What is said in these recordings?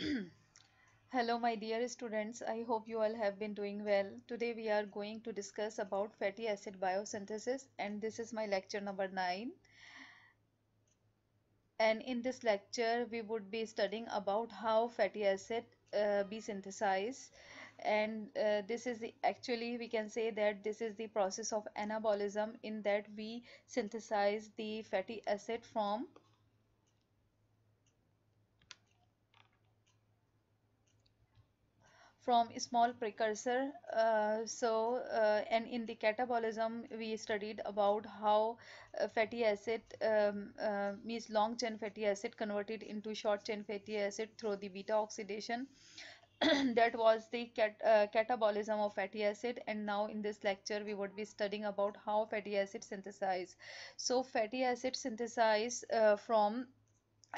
Hello my dear students, I hope you all have been doing well. Today we are going to discuss about fatty acid biosynthesis and this is my lecture number 9. And in this lecture we would be studying about how fatty acid uh, be synthesized and uh, this is the actually we can say that this is the process of anabolism in that we synthesize the fatty acid from from small precursor uh, so uh, and in the catabolism we studied about how uh, fatty acid um, uh, means long chain fatty acid converted into short chain fatty acid through the beta oxidation that was the cat, uh, catabolism of fatty acid and now in this lecture we would be studying about how fatty acid synthesize so fatty acid synthesize uh, from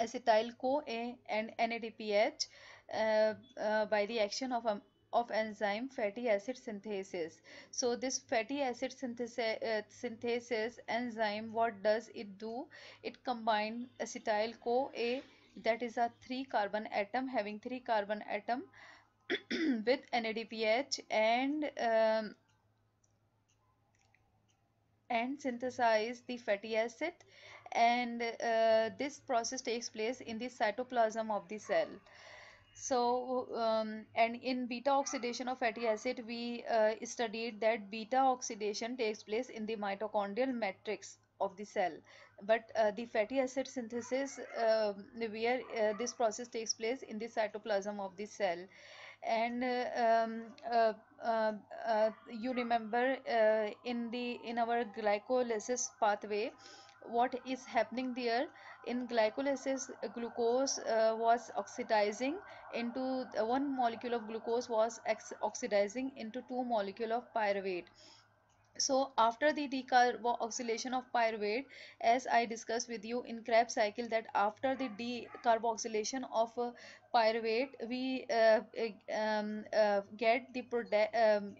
acetyl CoA and NADPH uh, uh, by the action of um, of enzyme fatty acid synthesis so this fatty acid synthesis, uh, synthesis enzyme what does it do it combine acetyl CoA that is a three carbon atom having three carbon atom with NADPH and um, and synthesize the fatty acid and uh, this process takes place in the cytoplasm of the cell so, um, and in beta oxidation of fatty acid, we uh, studied that beta oxidation takes place in the mitochondrial matrix of the cell but uh, the fatty acid synthesis uh, where uh, this process takes place in the cytoplasm of the cell and um, uh, uh, uh, you remember in the in our glycolysis pathway what is happening there in glycolysis glucose uh, was oxidizing into uh, one molecule of glucose was oxidizing into two molecule of pyruvate so after the decarboxylation of pyruvate as i discussed with you in krebs cycle that after the decarboxylation of uh, pyruvate we uh, um, uh, get the um,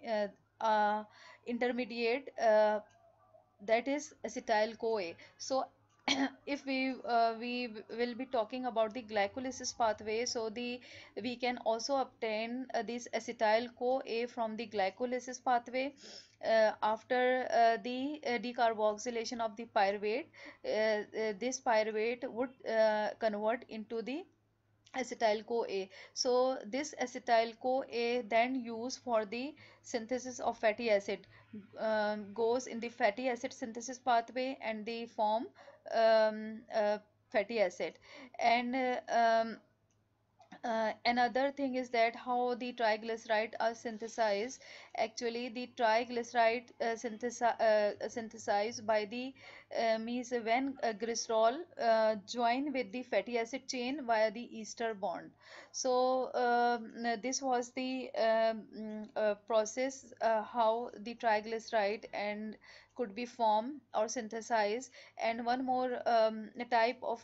uh, intermediate that is acetyl CoA. So if we uh, we will be talking about the glycolysis pathway so the we can also obtain uh, this acetyl CoA from the glycolysis pathway uh, after uh, the uh, decarboxylation of the pyruvate uh, this pyruvate would convert into the acetyl CoA. So this acetyl CoA then used for the synthesis of fatty acid uh, goes in the fatty acid synthesis pathway and they form um, uh, fatty acid and uh, um, uh, another thing is that how the triglyceride are synthesized actually the triglyceride uh, uh, synthesized by the uh, means when uh, glycerol uh, join with the fatty acid chain via the ester bond so um, this was the um, process how the triglyceride and could be formed or synthesized and one more um, type of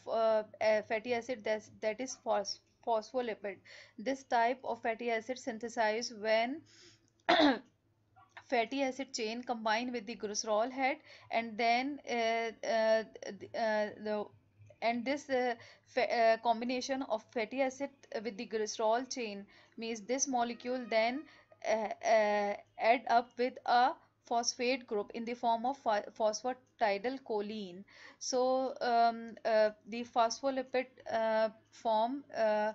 fatty acid that, that is phosphorus phospholipid. This type of fatty acid synthesized when fatty acid chain combined with the glycerol head and then uh, uh, uh the and this uh, uh, combination of fatty acid with the glycerol chain means this molecule then uh, uh add up with a phosphate group in the form of phosphatidylcholine. So um, uh, the phospholipid uh, form uh,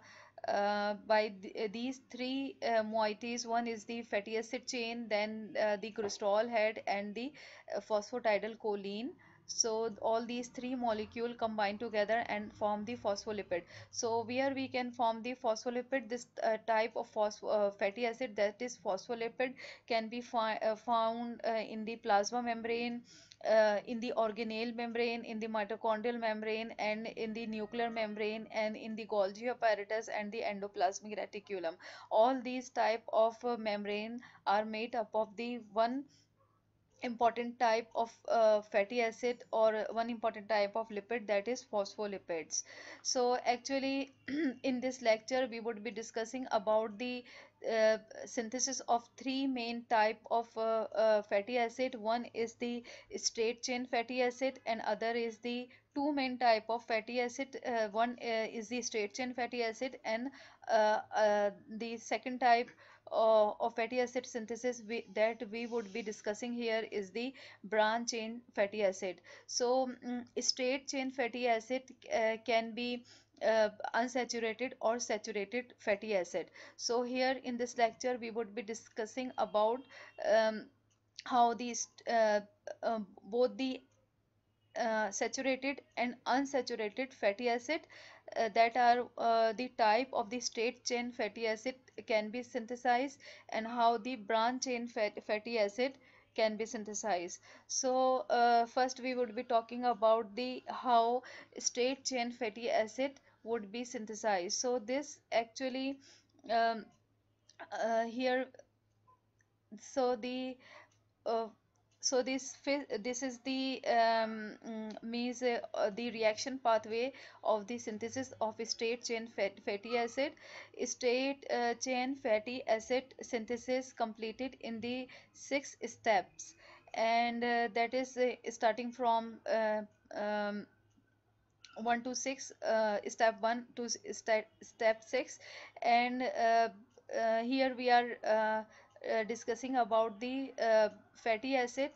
uh, by th these three uh, moieties one is the fatty acid chain then uh, the glycerol head and the uh, phosphatidylcholine so all these three molecule combine together and form the phospholipid so where we can form the phospholipid this uh, type of uh, fatty acid that is phospholipid can be uh, found uh, in the plasma membrane uh, in the organelle membrane in the mitochondrial membrane and in the nuclear membrane and in the golgi apparatus and the endoplasmic reticulum all these type of uh, membrane are made up of the one important type of uh, fatty acid or one important type of lipid that is phospholipids so actually in this lecture we would be discussing about the uh, synthesis of three main type of uh, uh, fatty acid one is the straight chain fatty acid and other is the two main type of fatty acid uh, one uh, is the straight chain fatty acid and the second type uh, of fatty acid synthesis we, that we would be discussing here is the branch chain fatty acid so um, straight chain fatty acid uh, can be uh, unsaturated or saturated fatty acid so here in this lecture we would be discussing about um, how these uh, um, both the uh, saturated and unsaturated fatty acid uh, that are uh, the type of the straight chain fatty acid can be synthesized and how the branch chain fat, fatty acid can be synthesized so uh, first we would be talking about the how straight chain fatty acid would be synthesized so this actually um, uh, here so the uh, so this this is the um, mm, means uh, the reaction pathway of the synthesis of straight chain fatty acid straight uh, chain fatty acid synthesis completed in the six steps and uh, that is uh, starting from uh, um, 1 to 6 uh, step 1 to step step 6 and here we are uh, discussing about the uh, fatty acid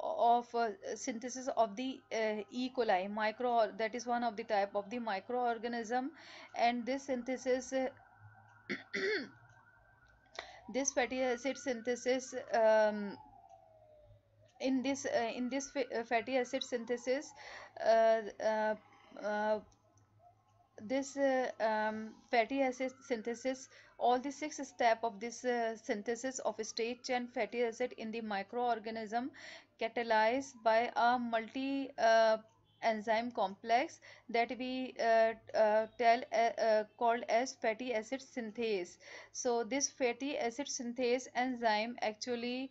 of uh, synthesis of the uh, E. coli micro that is one of the type of the microorganism and this synthesis uh, this fatty acid synthesis um, in this uh, in this fatty acid synthesis this uh, um, fatty acid synthesis all the six step of this uh, synthesis of state chain fatty acid in the microorganism catalyzed by a multi uh, enzyme complex that we uh, uh, tell uh, called as fatty acid synthase so this fatty acid synthase enzyme actually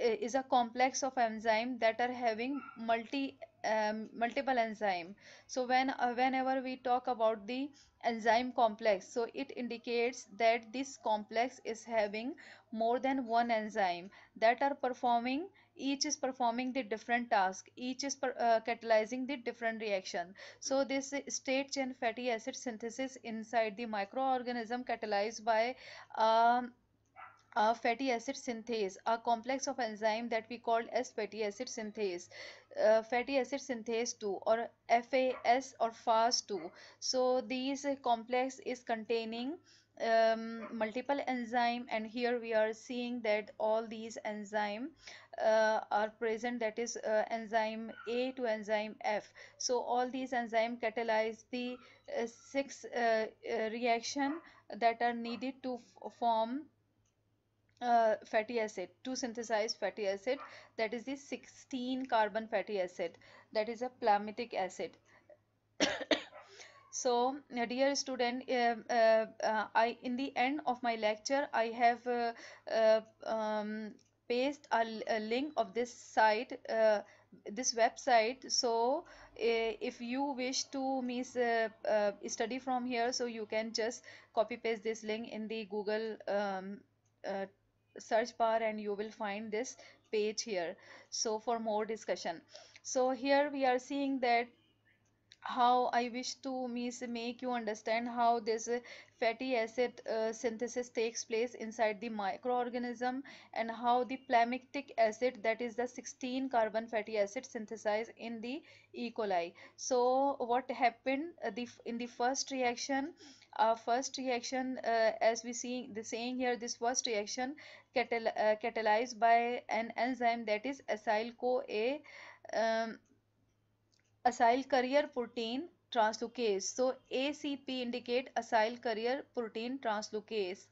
is a complex of enzyme that are having multi um, multiple enzyme so when uh, whenever we talk about the enzyme complex so it indicates that this complex is having more than one enzyme that are performing each is performing the different task each is per, uh, catalyzing the different reaction so this state chain fatty acid synthesis inside the microorganism catalyzed by um, a fatty acid synthase, a complex of enzyme that we called as fatty acid synthase, uh, fatty acid synthase 2 or FAS or FAS2. So these complex is containing um, multiple enzyme and here we are seeing that all these enzyme uh, are present that is uh, enzyme A to enzyme F so all these enzyme catalyze the uh, six uh, uh, reaction that are needed to form uh, fatty acid to synthesize fatty acid that is the 16 carbon fatty acid that is a plamitic acid so uh, dear student uh, uh, uh, i in the end of my lecture i have uh, um, paste a, a, link of this site this website so uh, if you wish to miss, uh, uh, study from here so you can just copy paste this link in the google um, search bar and you will find this page here so for more discussion so here we are seeing that how i wish to means make you understand how this fatty acid uh, synthesis takes place inside the microorganism and how the plamyctic acid that is the 16 carbon fatty acid synthesized in the e coli so what happened uh, the in the first reaction our first reaction uh, as we see the saying here this first reaction catal uh, catalyzed by an enzyme that is acyl coa um, acyl carrier protein translocase. So ACP indicate acyl carrier protein translocase.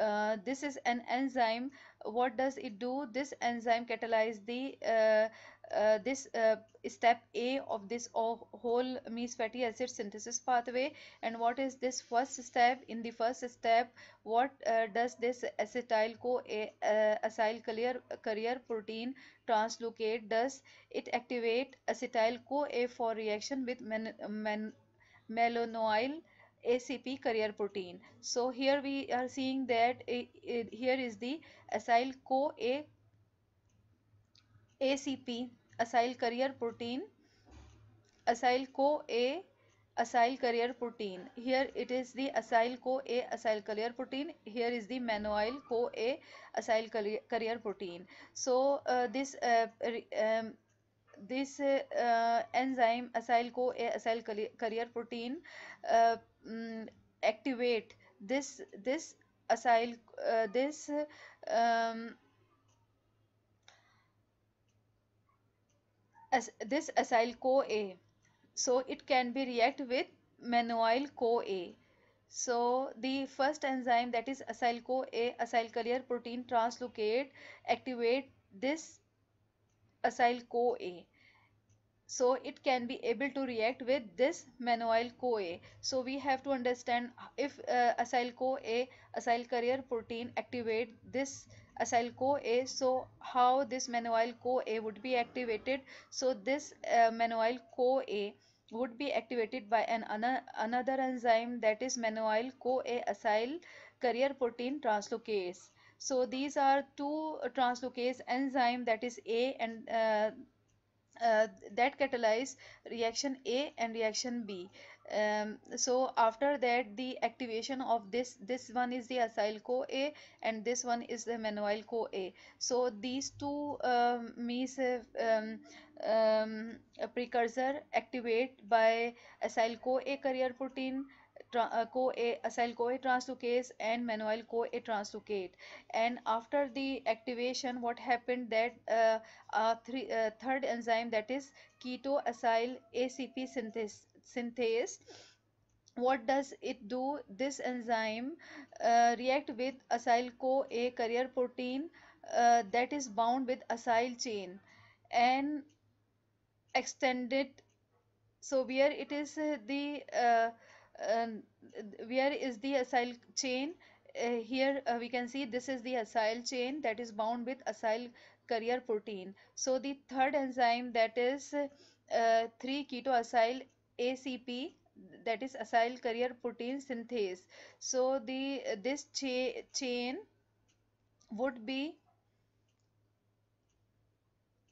Uh, this is an enzyme what does it do this enzyme catalyze the uh, uh, this uh, step A of this whole amine fatty acid synthesis pathway and what is this first step in the first step what uh, does this acetyl coacyl uh, carrier, carrier protein translocate does it activate acetyl CoA for reaction with men, men, melanoyl ACP carrier protein. So here we are seeing that it, it, here is the acyl CoA ACP acyl carrier protein acyl CoA acyl carrier protein here it is the acyl CoA acyl carrier protein here is the malonyl CoA acyl carrier protein so this this enzyme acyl CoA acyl carrier protein activate this this acyl this this acyl CoA. So it can be react with manoyl CoA. So the first enzyme that is acyl CoA acyl carrier protein translocate activate this acyl CoA. So it can be able to react with this manoyl CoA. So we have to understand if uh, acyl CoA acyl carrier protein activate this acyl-CoA. So how this manoyl coa would be activated? So this uh, coa would be activated by an another enzyme that is manylyl-CoA acyl carrier protein translocase. So these are two translocase enzyme that is A and uh, uh, that catalyze reaction A and reaction B um, so after that the activation of this this one is the acyl CoA and this one is the manoyl CoA so these two um, means um, um precursor activate by acyl CoA carrier protein uh, CoA acyl CoA translocase and manoyl CoA translocate and after the activation what happened that uh, uh, three, uh, third enzyme that is keto acyl ACP synthesis synthase what does it do this enzyme uh, react with acyl coa carrier protein uh, that is bound with acyl chain and extend it so where it is uh, the uh, um, where is the acyl chain uh, here uh, we can see this is the acyl chain that is bound with acyl carrier protein so the third enzyme that is 3 ketoacyl ACP that is acyl carrier protein synthase so the this cha chain would be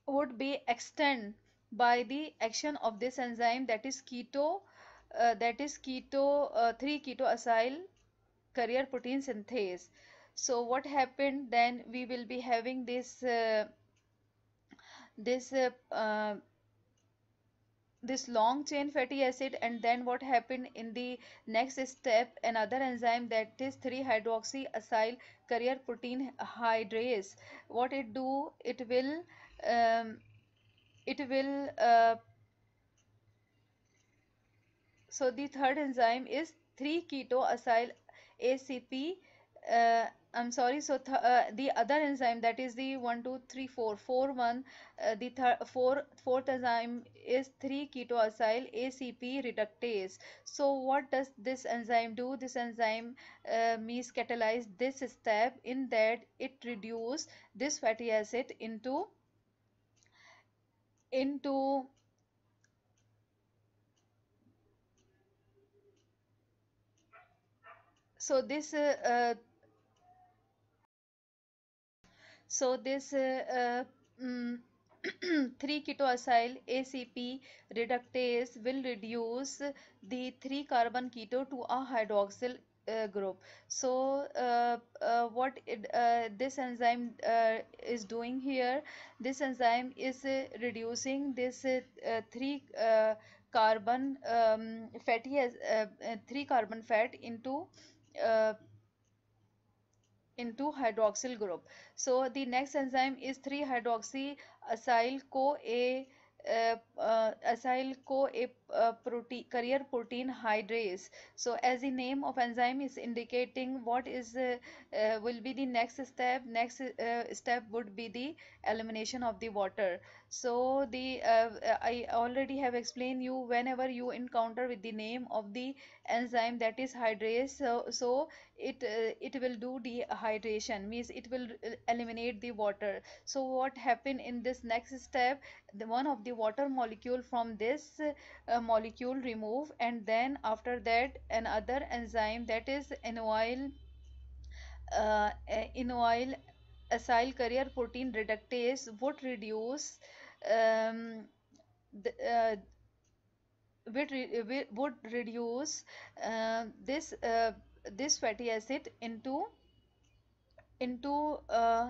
would be extend by the action of this enzyme that is keto uh, that is keto uh, 3 acyl carrier protein synthase so what happened then we will be having this uh, this uh, uh, this long chain fatty acid and then what happened in the next step another enzyme that is 3 hydroxyacyl carrier protein hydrase what it do it will um, it will uh, so the third enzyme is 3 keto acyl acp uh, I'm sorry so th uh, the other enzyme that is the 1 2 3 4 4 1 uh, the th four, fourth enzyme is 3 ketoacyl ACP reductase so what does this enzyme do this enzyme uh, means catalyze this step in that it reduce this fatty acid into into so this uh, uh, so this um, 3-ketoacyl ACP reductase will reduce the 3-carbon keto to a hydroxyl uh, group so uh, uh, what it, uh, this enzyme uh, is doing here this enzyme is uh, reducing this three carbon um, fatty as three carbon fat into into hydroxyl group. So the next enzyme is 3-hydroxy acyl co a uh, uh, acyl co CoA protein, carrier protein hydrase so as the name of enzyme is indicating what is uh, uh, will be the next step next uh, step would be the elimination of the water so the uh, uh, i already have explained you whenever you encounter with the name of the enzyme that is hydrase so, so it it will do dehydration means it will eliminate the water so what happened in this next step the one of the water molecule from this molecule remove and then after that another enzyme that is enoyl uh, enoyl acyl carrier protein reductase would reduce um, the, uh, would, re would reduce uh, this uh, this fatty acid into into uh,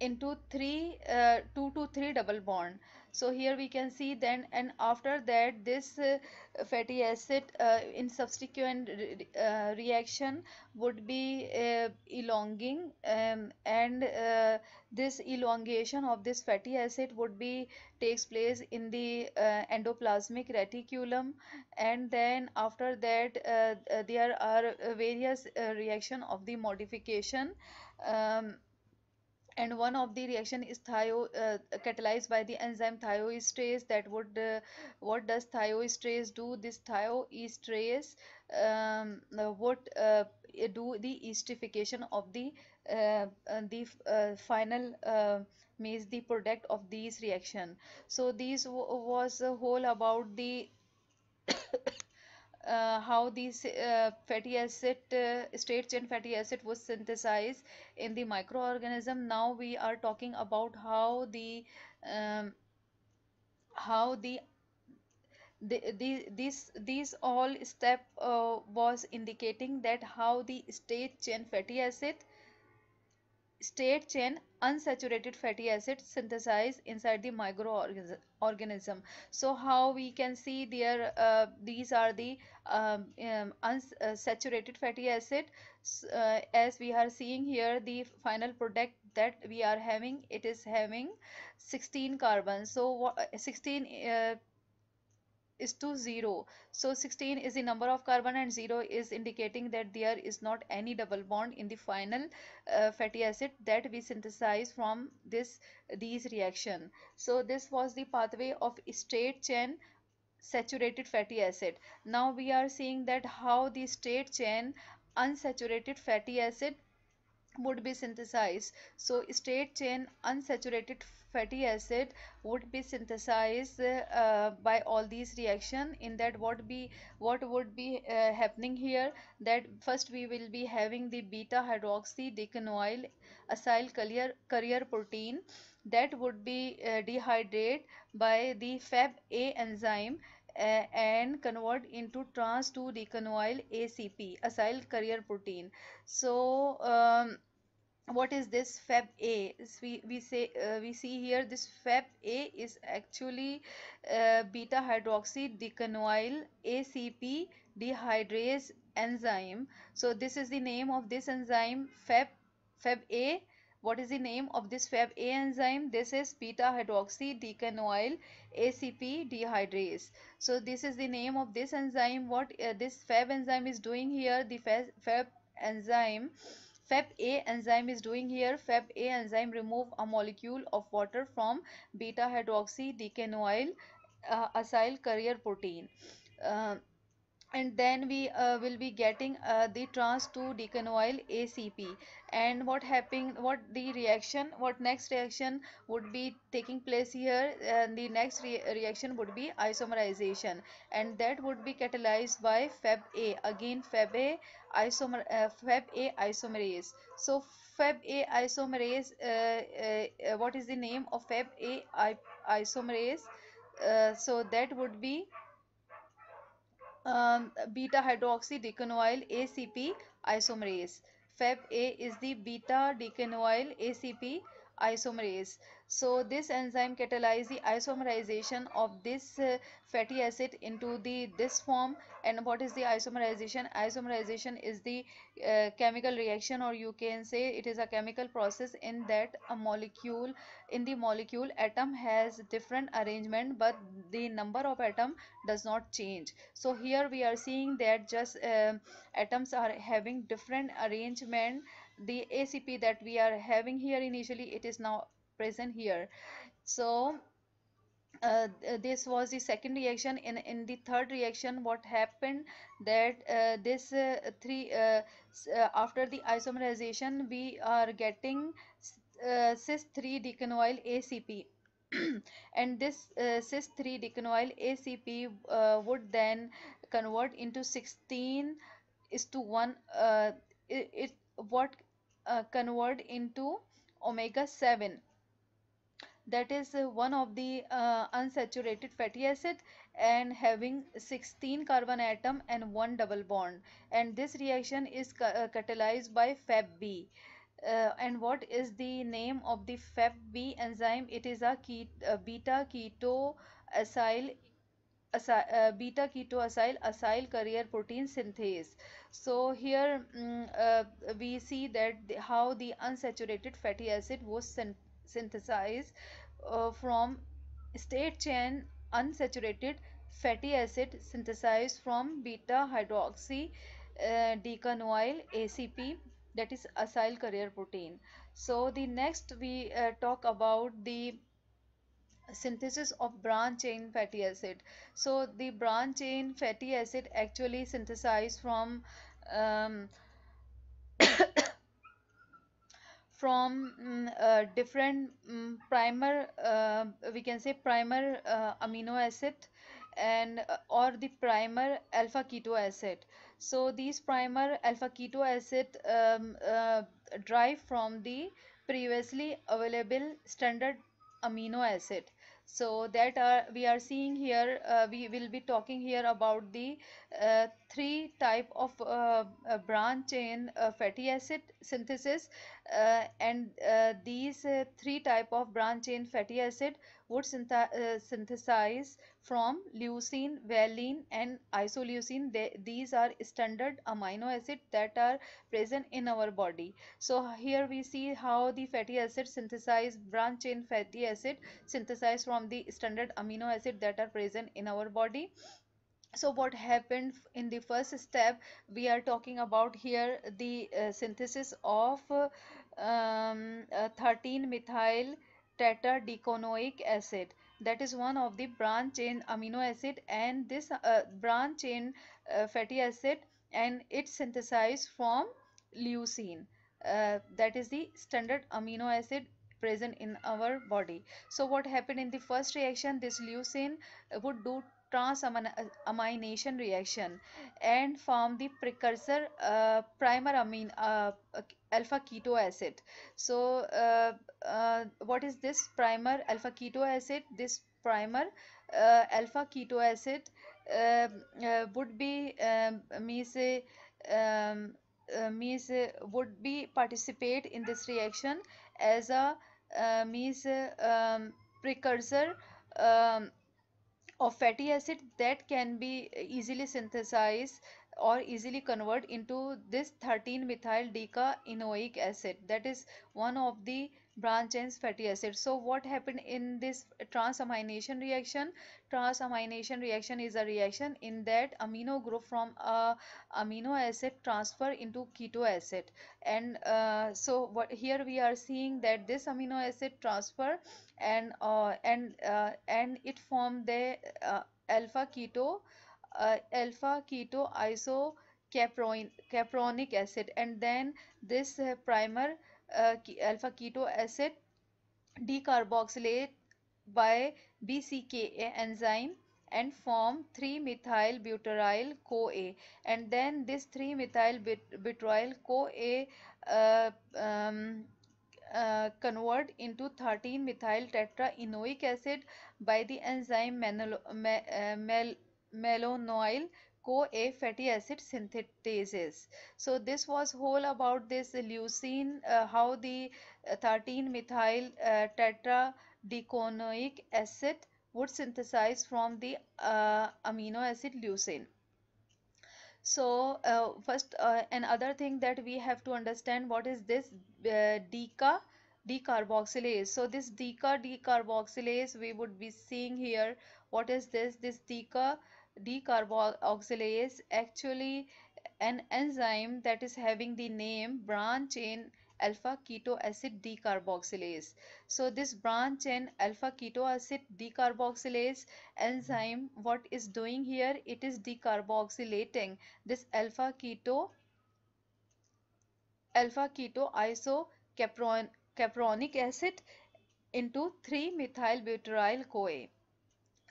into three uh, two to three double bond so here we can see then and after that this uh, fatty acid uh, in subsequent re uh, reaction would be uh, elonging, um, and uh, this elongation of this fatty acid would be takes place in the endoplasmic reticulum and then after that there are various reaction of the modification um, and one of the reaction is thio uh, catalyzed by the enzyme thioesterase that would uh, what does thioesterase do this thioesterase um, uh, uh do the esterification of the uh, uh, the final means the product of these reaction so this was a whole about the uh, how these uh, fatty acid uh, states and fatty acid was synthesized in the microorganism now we are talking about how the um, how the the, the, this these all step uh, was indicating that how the state chain fatty acid state chain unsaturated fatty acid synthesized inside the microorganism so how we can see there uh, these are the um, um, unsaturated fatty acid uh, as we are seeing here the final product that we are having it is having 16 carbons so 16 uh, is to 0. So 16 is the number of carbon and 0 is indicating that there is not any double bond in the final uh, fatty acid that we synthesize from this these reaction. So this was the pathway of straight chain saturated fatty acid. Now we are seeing that how the straight chain unsaturated fatty acid would be synthesized. So straight chain unsaturated fatty acid would be synthesized uh, by all these reaction in that what be what would be uh, happening here that first we will be having the beta hydroxy decanoyl acyl carrier, carrier protein that would be uh, dehydrated by the FAB-A enzyme uh, and convert into trans 2 decanoyl ACP acyl carrier protein so um, what is this fab a we, we say uh, we see here this fab a is actually uh, beta hydroxy decanoyl acp dehydrase enzyme so this is the name of this enzyme fab fab a what is the name of this fab a enzyme this is beta hydroxy decanoyl acp dehydrase so this is the name of this enzyme what uh, this fab enzyme is doing here the fab enzyme FAP-A enzyme is doing here. FAP-A enzyme remove a molecule of water from beta hydroxy decanoyl uh, acyl carrier protein. Uh, and then we uh, will be getting uh, the trans 2 decanoyl ACP and what happening what the reaction what next reaction would be taking place here and the next re reaction would be isomerization and that would be catalyzed by A again A isomer uh, A isomerase so A isomerase uh, uh, uh, what is the name of A isomerase so that would be um, beta hydroxy decanoyl ACP isomerase. Fab A is the beta decanoyl ACP isomerase. So this enzyme catalyzes the isomerization of this uh, fatty acid into the this form and what is the isomerization? Isomerization is the uh, chemical reaction or you can say it is a chemical process in that a molecule in the molecule atom has different arrangement but the number of atom does not change. So here we are seeing that just uh, atoms are having different arrangement the ACP that we are having here initially it is now present here so uh, this was the second reaction in in the third reaction what happened that uh, this uh, three uh, uh, after the isomerization we are getting uh, cis 3 decanoyl acp and this cis 3 decanoyl acp would then convert into 16 is to 1 it, it what uh, convert into omega 7 that is uh, one of the uh, unsaturated fatty acid and having 16 carbon atom and one double bond and this reaction is ca uh, catalyzed by FABB uh, and what is the name of the FABB enzyme it is a uh, beta keto acyl uh, beta keto acyl carrier protein synthase so here um, uh, we see that the, how the unsaturated fatty acid was syn synthesized uh, from state chain unsaturated fatty acid synthesized from beta hydroxy uh, decanoyl acp that is acyl carrier protein so the next we uh, talk about the synthesis of branch chain fatty acid so the branch chain fatty acid actually synthesized from um, from um, uh, different um, primer uh, we can say primer uh, amino acid and uh, or the primer alpha keto acid so these primer alpha keto acid um, uh, derive from the previously available standard amino acid so that are uh, we are seeing here uh, we will be talking here about the uh, three type of uh, uh, branch chain fatty acid synthesis uh, and uh, these uh, three type of branch chain fatty acid would synth synthesize from leucine, valine and isoleucine. They, these are standard amino acid that are present in our body. So here we see how the fatty acid synthesize branch chain fatty acid synthesized from the standard amino acid that are present in our body so what happened in the first step we are talking about here the uh, synthesis of uh, um, uh, 13 methyl tetradeconoic acid that is one of the branch chain amino acid and this uh, branch chain uh, fatty acid and it's synthesized from leucine uh, that is the standard amino acid present in our body so what happened in the first reaction this leucine would do transamination reaction and form the precursor uh, primer amine uh, alpha keto acid so uh, uh, what is this primer alpha keto acid this primer uh, alpha keto acid um, uh, would be um, means um, means would be participate in this reaction as a means um, precursor um, of fatty acid that can be easily synthesized or easily convert into this 13 methyl decaenoic acid that is one of the branch chains fatty acid so what happened in this transamination reaction transamination reaction is a reaction in that amino group from a amino acid transfer into keto acid and uh, so what here we are seeing that this amino acid transfer and uh, and uh, and it formed the uh, alpha keto uh, alpha keto iso capronic acid and then this primer alpha keto acid decarboxylate by B C K enzyme and form three methyl butyryl CoA and then this three methyl butyryl CoA convert into thirteen methyl tetra enoic acid by the enzyme malonyl CoA fatty acid synthetases. So this was whole about this leucine, uh, how the 13-methyl uh, uh, tetradeconoic acid would synthesize from the uh, amino acid leucine. So uh, first uh, another thing that we have to understand what is this uh, deca decarboxylase. So this deca decarboxylase we would be seeing here. What is this? This deca decarboxylase actually an enzyme that is having the name branch chain alpha keto acid decarboxylase. So this branch chain alpha keto acid decarboxylase enzyme what is doing here it is decarboxylating this alpha keto alpha keto isocapron capronic acid into 3 methyl butyryl CoA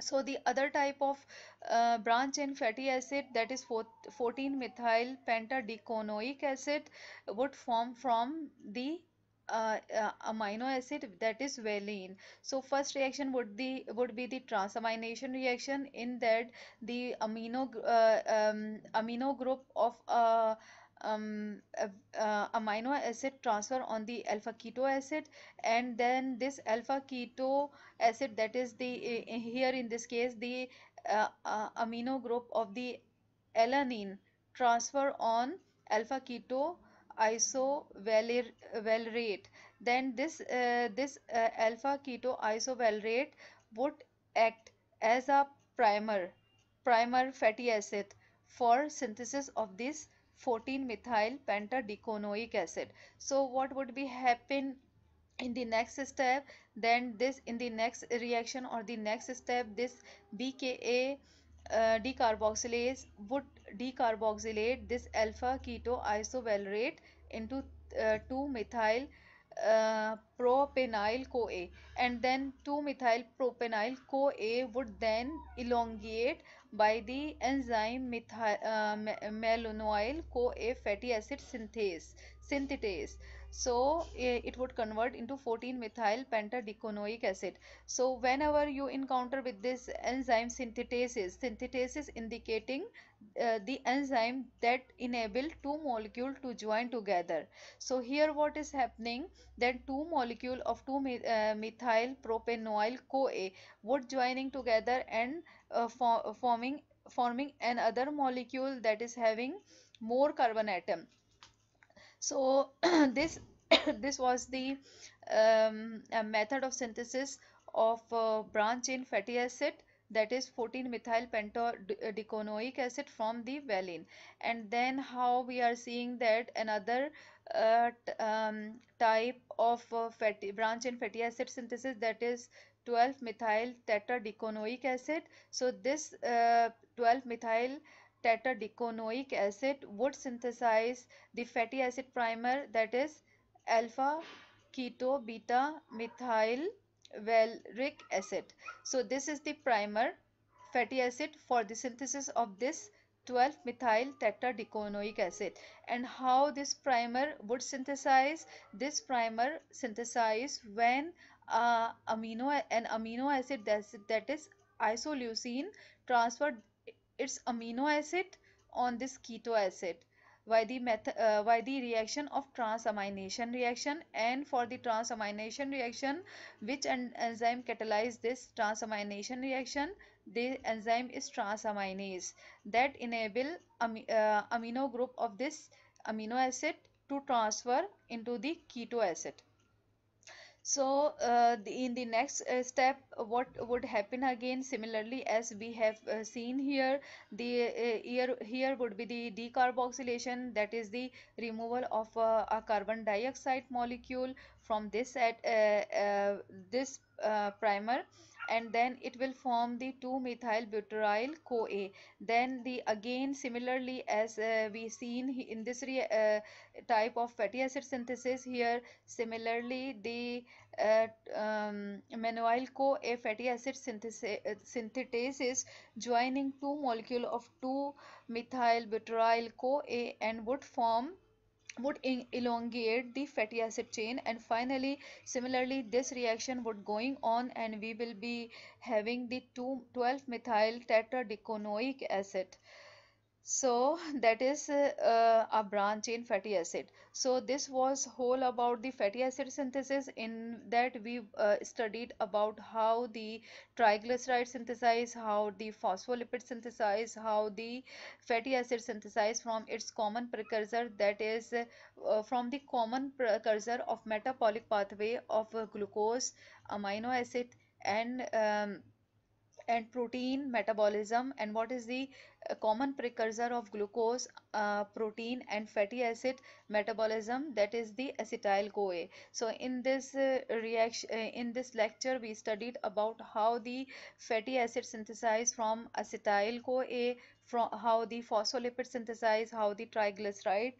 so the other type of uh, branch in fatty acid that is 14 methyl pentadeconoic acid would form from the uh, uh, amino acid that is valine so first reaction would the would be the transamination reaction in that the amino uh, um, amino group of a uh, um, uh, amino acid transfer on the alpha keto acid and then this alpha keto acid that is the uh, here in this case the uh, uh, amino group of the alanine transfer on alpha keto isovalerate then this uh, this uh, alpha keto isovalerate would act as a primer primer fatty acid for synthesis of this 14 methyl pentadecanoic acid so what would be happen in the next step then this in the next reaction or the next step this bka uh, decarboxylase would decarboxylate this alpha keto isovalerate into uh, 2 methyl uh, CoA and then 2 methyl propanyl CoA would then elongate by the enzyme meth malonyl CoA fatty acid synthase synthetase so eh, it would convert into 14 methyl pentadiconoic acid so whenever you encounter with this enzyme synthetases synthetases indicating uh, the enzyme that enable two molecule to join together so here what is happening that two molecule of two uh, methyl propanoyl coa would joining together and uh, for forming forming another molecule that is having more carbon atom so this this was the um, uh, method of synthesis of uh, branch in fatty acid that is 14 methyl pentadeconoic uh, acid from the valine and then how we are seeing that another uh, um, type of uh, fatty branch in fatty acid synthesis that is 12 methyl tetradeconoic acid so this uh, 12 methyl Tetradecanoic acid would synthesize the fatty acid primer that is alpha keto beta methyl valeric acid. So this is the primer fatty acid for the synthesis of this 12 methyl tetradeconoic acid and how this primer would synthesize this primer synthesize when uh, amino an amino acid that is isoleucine transferred its amino acid on this keto acid by the method uh, by the reaction of transamination reaction and for the transamination reaction which enzyme catalyze this transamination reaction the enzyme is transaminase that enable am uh, amino group of this amino acid to transfer into the keto acid so uh, the, in the next uh, step what would happen again similarly as we have uh, seen here the uh, here here would be the decarboxylation that is the removal of uh, a carbon dioxide molecule from this at uh, this primer and then it will form the 2 methyl CoA then the again similarly as uh, we seen in this uh, type of fatty acid synthesis here similarly the uh, um, CoA fatty acid uh, synthesis, is joining two molecule of 2 methyl CoA and would form would elongate the fatty acid chain and finally similarly this reaction would going on and we will be having the 2 12 methyl tetradeconoic acid so that is uh, a branch in fatty acid so this was whole about the fatty acid synthesis in that we uh, studied about how the triglyceride synthesize how the phospholipid synthesize how the fatty acid synthesize from its common precursor that is uh, from the common precursor of metabolic pathway of glucose amino acid and um, and protein metabolism and what is the a common precursor of glucose uh, protein and fatty acid metabolism that is the acetyl CoA so in this uh, reaction uh, in this lecture we studied about how the fatty acid synthesized from acetyl CoA from how the phospholipid synthesize how the triglyceride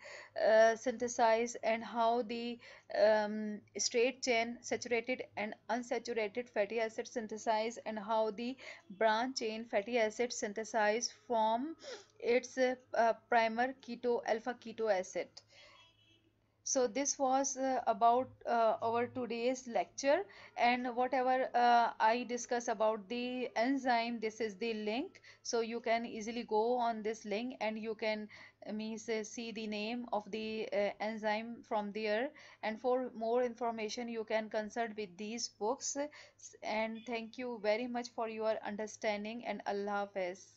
uh, synthesize and how the um, straight chain saturated and unsaturated fatty acid synthesize and how the branch chain fatty acid synthesize from its uh, primer keto alpha keto acid so this was uh, about uh, our today's lecture and whatever uh, i discuss about the enzyme this is the link so you can easily go on this link and you can see the name of the uh, enzyme from there and for more information you can consult with these books and thank you very much for your understanding and allah hafiz